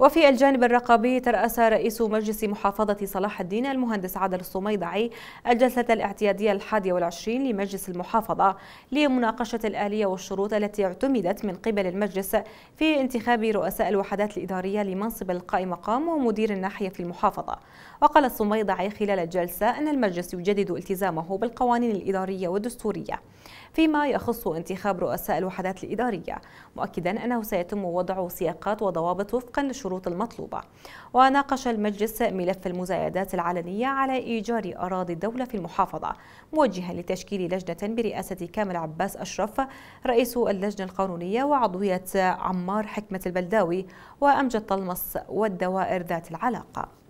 وفي الجانب الرقابي ترأس رئيس مجلس محافظة صلاح الدين المهندس عادل الصميدعي الجلسة الاعتيادية الحادية والعشرين لمجلس المحافظة لمناقشة الآلية والشروط التي اعتمدت من قبل المجلس في انتخاب رؤساء الوحدات الإدارية لمنصب القائم مقام ومدير الناحية في المحافظة وقال الصميدعي خلال الجلسة أن المجلس يجدد التزامه بالقوانين الإدارية والدستورية فيما يخص انتخاب رؤساء الوحدات الإدارية مؤكدا أنه سيتم وضع سياقات وضوابط وفقا لشروط الشروط المطلوبة وناقش المجلس ملف المزايدات العلنية على إيجار أراضي الدولة في المحافظة موجها لتشكيل لجنة برئاسة كامل عباس أشرف رئيس اللجنة القانونية وعضوية عمار حكمة البلداوي وأمجد طلمس والدوائر ذات العلاقة